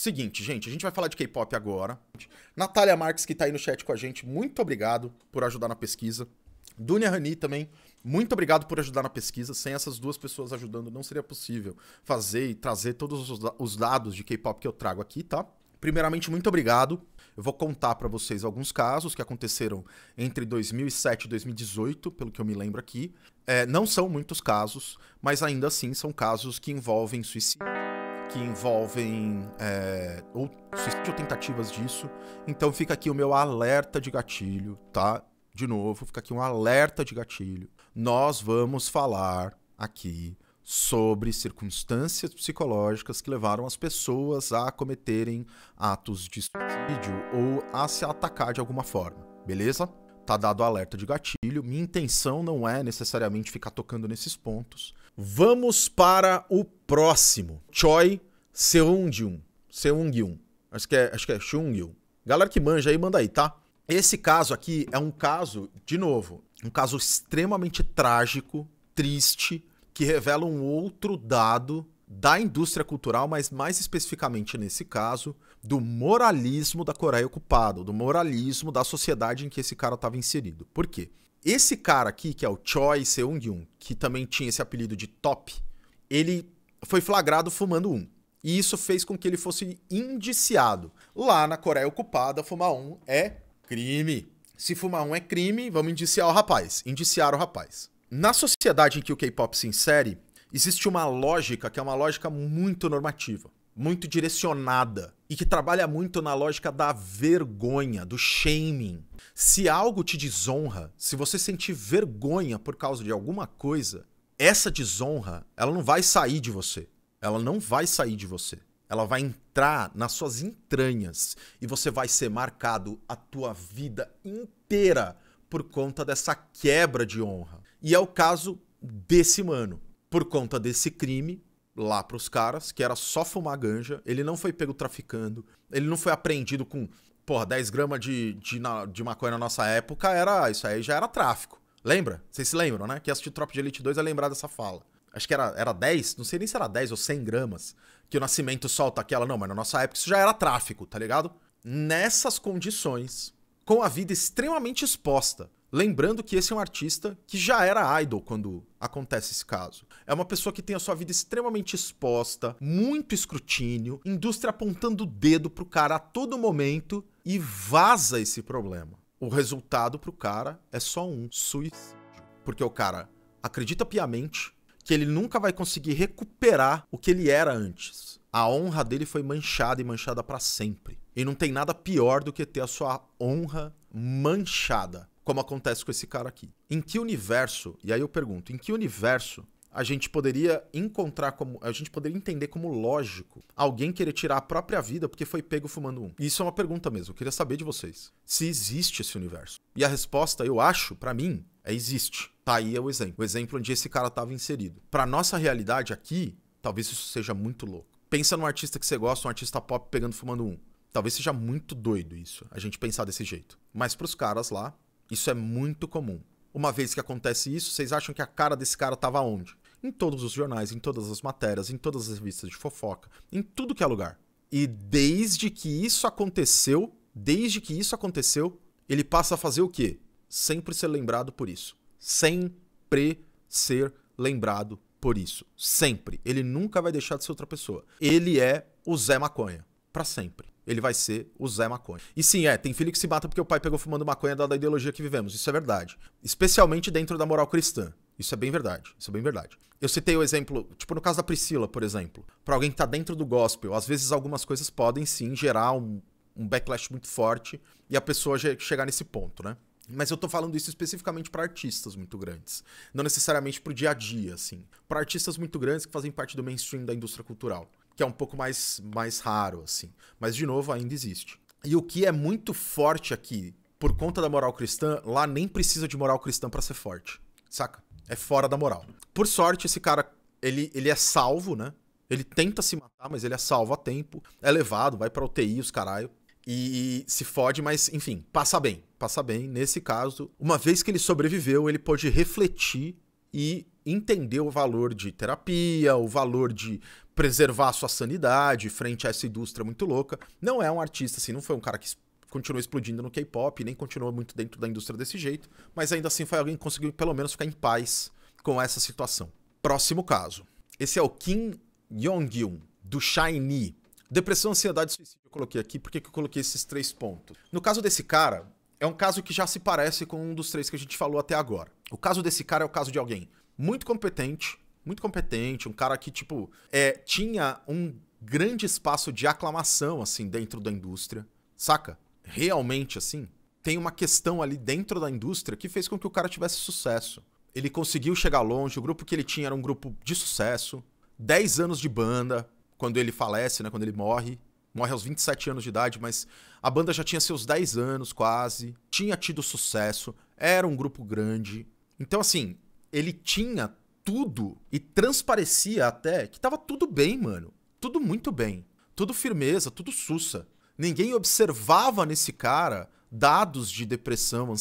Seguinte, gente, a gente vai falar de K-pop agora. Natália Marques, que tá aí no chat com a gente, muito obrigado por ajudar na pesquisa. Dunia Rani também, muito obrigado por ajudar na pesquisa. Sem essas duas pessoas ajudando, não seria possível fazer e trazer todos os dados de K-pop que eu trago aqui, tá? Primeiramente, muito obrigado. Eu vou contar para vocês alguns casos que aconteceram entre 2007 e 2018, pelo que eu me lembro aqui. É, não são muitos casos, mas ainda assim são casos que envolvem suicídio que envolvem é, ou ou tentativas disso. Então fica aqui o meu alerta de gatilho, tá? De novo, fica aqui um alerta de gatilho. Nós vamos falar aqui sobre circunstâncias psicológicas que levaram as pessoas a cometerem atos de suicídio ou a se atacar de alguma forma, beleza? tá dado alerta de gatilho. Minha intenção não é necessariamente ficar tocando nesses pontos. Vamos para o próximo. Choi Seungyun. Seungyun. Acho que é, acho que é Shungyun. Galera que manja aí, manda aí, tá? Esse caso aqui é um caso, de novo, um caso extremamente trágico, triste, que revela um outro dado da indústria cultural, mas mais especificamente nesse caso, do moralismo da Coreia ocupada, do moralismo da sociedade em que esse cara estava inserido. Por quê? Esse cara aqui, que é o Choi seung Hyun, que também tinha esse apelido de Top, ele foi flagrado fumando um. E isso fez com que ele fosse indiciado. Lá na Coreia ocupada, fumar um é crime. Se fumar um é crime, vamos indiciar o rapaz. Indiciar o rapaz. Na sociedade em que o K-pop se insere, existe uma lógica que é uma lógica muito normativa, muito direcionada e que trabalha muito na lógica da vergonha, do shaming. Se algo te desonra, se você sentir vergonha por causa de alguma coisa, essa desonra, ela não vai sair de você. Ela não vai sair de você. Ela vai entrar nas suas entranhas e você vai ser marcado a tua vida inteira por conta dessa quebra de honra. E é o caso desse mano por conta desse crime lá para os caras, que era só fumar ganja. Ele não foi pego traficando, ele não foi apreendido com, porra, 10 gramas de, de, de maconha na nossa época, era isso aí já era tráfico. Lembra? Vocês se lembram, né? Que assistiu Tropa de Elite 2 é lembrar dessa fala. Acho que era, era 10, não sei nem se era 10 ou 100 gramas, que o Nascimento solta aquela. Não, mas na nossa época isso já era tráfico, tá ligado? Nessas condições, com a vida extremamente exposta, Lembrando que esse é um artista que já era idol quando acontece esse caso. É uma pessoa que tem a sua vida extremamente exposta, muito escrutínio, indústria apontando o dedo pro cara a todo momento e vaza esse problema. O resultado pro cara é só um suicídio. Porque o cara acredita piamente que ele nunca vai conseguir recuperar o que ele era antes. A honra dele foi manchada e manchada para sempre. E não tem nada pior do que ter a sua honra manchada como acontece com esse cara aqui. Em que universo, e aí eu pergunto, em que universo a gente poderia encontrar como. A gente poderia entender como lógico alguém querer tirar a própria vida porque foi pego fumando um. Isso é uma pergunta mesmo. Eu queria saber de vocês. Se existe esse universo. E a resposta, eu acho, para mim, é existe. Tá aí é o exemplo. O exemplo onde esse cara tava inserido. Pra nossa realidade aqui, talvez isso seja muito louco. Pensa num artista que você gosta, um artista pop pegando fumando um. Talvez seja muito doido isso, a gente pensar desse jeito. Mas pros caras lá, isso é muito comum. Uma vez que acontece isso, vocês acham que a cara desse cara estava onde? Em todos os jornais, em todas as matérias, em todas as revistas de fofoca, em tudo que é lugar. E desde que isso aconteceu, desde que isso aconteceu, ele passa a fazer o quê? Sempre ser lembrado por isso. Sempre ser lembrado por isso. Sempre. Ele nunca vai deixar de ser outra pessoa. Ele é o Zé Maconha. para sempre ele vai ser o Zé Maconha. E sim, é, tem filho que se mata porque o pai pegou fumando maconha da, ideologia que vivemos. Isso é verdade. Especialmente dentro da moral cristã. Isso é bem verdade. Isso é bem verdade. Eu citei o exemplo, tipo no caso da Priscila, por exemplo. Para alguém que tá dentro do gospel, às vezes algumas coisas podem sim gerar um, um backlash muito forte e a pessoa chegar nesse ponto, né? Mas eu tô falando isso especificamente para artistas muito grandes, não necessariamente pro dia a dia, assim. Para artistas muito grandes que fazem parte do mainstream da indústria cultural que é um pouco mais, mais raro, assim. Mas, de novo, ainda existe. E o que é muito forte aqui, por conta da moral cristã, lá nem precisa de moral cristã para ser forte, saca? É fora da moral. Por sorte, esse cara, ele, ele é salvo, né? Ele tenta se matar, mas ele é salvo a tempo. É levado, vai pra UTI, os caralho. E, e se fode, mas enfim, passa bem. Passa bem. Nesse caso, uma vez que ele sobreviveu, ele pode refletir e entender o valor de terapia, o valor de preservar a sua sanidade frente a essa indústria muito louca. Não é um artista, assim, não foi um cara que continuou explodindo no K-pop, nem continuou muito dentro da indústria desse jeito, mas ainda assim foi alguém que conseguiu pelo menos ficar em paz com essa situação. Próximo caso. Esse é o Kim Yong-yun, do Shiny. Depressão, ansiedade e suicídio eu coloquei aqui, porque eu coloquei esses três pontos. No caso desse cara, é um caso que já se parece com um dos três que a gente falou até agora. O caso desse cara é o caso de alguém muito competente, muito competente, um cara que, tipo, é, tinha um grande espaço de aclamação, assim, dentro da indústria, saca? Realmente, assim, tem uma questão ali dentro da indústria que fez com que o cara tivesse sucesso. Ele conseguiu chegar longe, o grupo que ele tinha era um grupo de sucesso, 10 anos de banda, quando ele falece, né, quando ele morre, morre aos 27 anos de idade, mas a banda já tinha seus 10 anos quase, tinha tido sucesso, era um grupo grande. Então, assim, ele tinha tudo e transparecia até que tava tudo bem, mano. Tudo muito bem. Tudo firmeza, tudo sussa. Ninguém observava nesse cara dados de depressão,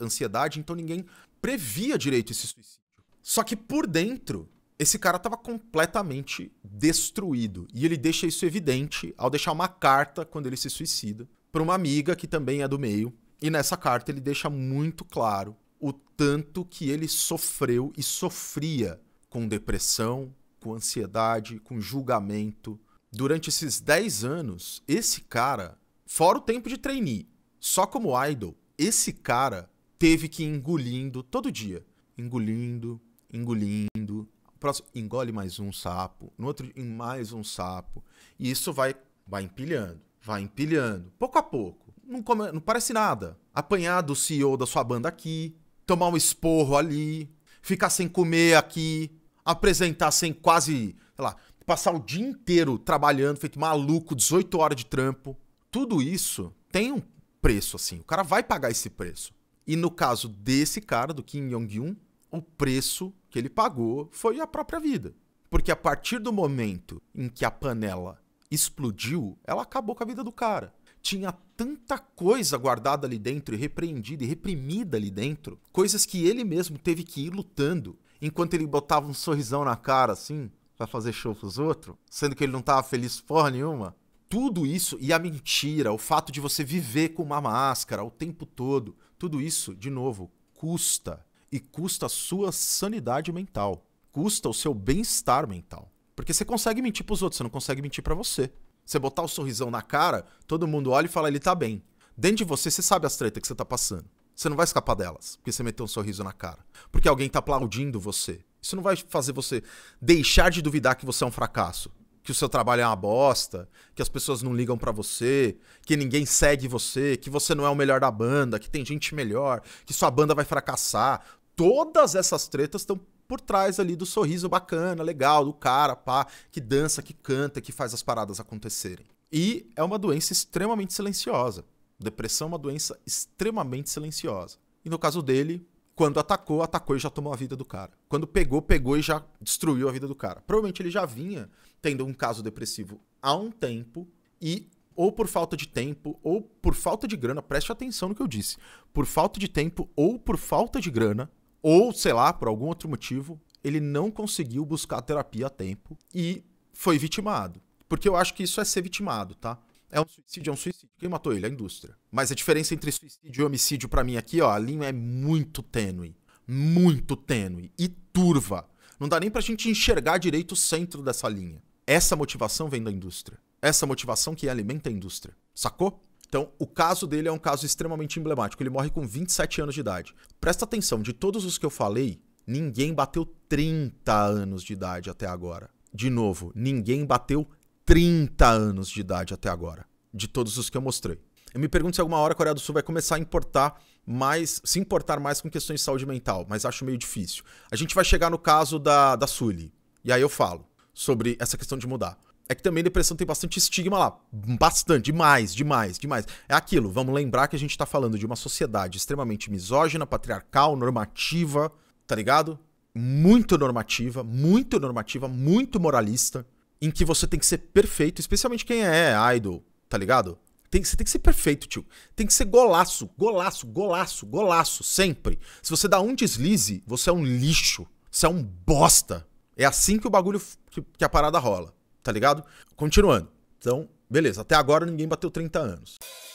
ansiedade, então ninguém previa direito esse suicídio. Só que por dentro, esse cara estava completamente destruído. E ele deixa isso evidente ao deixar uma carta quando ele se suicida para uma amiga que também é do meio. E nessa carta ele deixa muito claro o tanto que ele sofreu e sofria com depressão, com ansiedade, com julgamento. Durante esses 10 anos, esse cara, fora o tempo de trainee, só como idol, esse cara teve que ir engolindo todo dia. Engolindo, engolindo. Próximo, engole mais um sapo. No outro, mais um sapo. E isso vai, vai empilhando, vai empilhando, pouco a pouco. Não, come, não parece nada. Apanhar do CEO da sua banda aqui, tomar um esporro ali, ficar sem comer aqui, apresentar sem quase, sei lá, passar o dia inteiro trabalhando, feito maluco, 18 horas de trampo. Tudo isso tem um preço, assim. O cara vai pagar esse preço. E no caso desse cara, do Kim Jong-un, o preço que ele pagou foi a própria vida. Porque a partir do momento em que a panela explodiu, ela acabou com a vida do cara tinha tanta coisa guardada ali dentro e repreendida e reprimida ali dentro, coisas que ele mesmo teve que ir lutando, enquanto ele botava um sorrisão na cara assim, para fazer show pros outros, sendo que ele não tava feliz porra nenhuma. Tudo isso e a mentira, o fato de você viver com uma máscara o tempo todo, tudo isso, de novo, custa e custa a sua sanidade mental, custa o seu bem-estar mental. Porque você consegue mentir pros outros, você não consegue mentir para você. Você botar o um sorrisão na cara, todo mundo olha e fala, ele tá bem. Dentro de você, você sabe as tretas que você tá passando. Você não vai escapar delas, porque você meteu um sorriso na cara. Porque alguém tá aplaudindo você. Isso não vai fazer você deixar de duvidar que você é um fracasso que o seu trabalho é uma bosta, que as pessoas não ligam para você, que ninguém segue você, que você não é o melhor da banda, que tem gente melhor, que sua banda vai fracassar. Todas essas tretas estão por trás ali do sorriso bacana, legal, do cara, pá, que dança, que canta, que faz as paradas acontecerem. E é uma doença extremamente silenciosa. Depressão é uma doença extremamente silenciosa. E no caso dele, quando atacou, atacou e já tomou a vida do cara. Quando pegou, pegou e já destruiu a vida do cara. Provavelmente ele já vinha tendo um caso depressivo há um tempo e ou por falta de tempo, ou por falta de grana, preste atenção no que eu disse. Por falta de tempo ou por falta de grana, ou, sei lá, por algum outro motivo, ele não conseguiu buscar terapia a tempo e foi vitimado. Porque eu acho que isso é ser vitimado, tá? É um suicídio, é um suicídio. Quem matou ele? A indústria. Mas a diferença entre suicídio e homicídio para mim aqui, ó, a linha é muito tênue. Muito tênue e turva. Não dá nem pra gente enxergar direito o centro dessa linha. Essa motivação vem da indústria. Essa motivação que alimenta a indústria. Sacou? Então, o caso dele é um caso extremamente emblemático. Ele morre com 27 anos de idade. Presta atenção, de todos os que eu falei, ninguém bateu 30 anos de idade até agora. De novo, ninguém bateu 30 anos de idade até agora. De todos os que eu mostrei. Eu me pergunto se alguma hora a Coreia do Sul vai começar a importar mais, se importar mais com questões de saúde mental, mas acho meio difícil. A gente vai chegar no caso da, da Sully, e aí eu falo sobre essa questão de mudar. É que também depressão tem bastante estigma lá. Bastante, demais, demais, demais. É aquilo, vamos lembrar que a gente está falando de uma sociedade extremamente misógina, patriarcal, normativa, tá ligado? Muito normativa, muito normativa, muito moralista, em que você tem que ser perfeito, especialmente quem é idol, tá ligado? Tem, você tem que ser perfeito, tio. Tem que ser golaço, golaço, golaço, golaço, sempre. Se você dá um deslize, você é um lixo. Você é um bosta. É assim que o bagulho, que, que a parada rola tá ligado? Continuando. Então, beleza, até agora ninguém bateu 30 anos.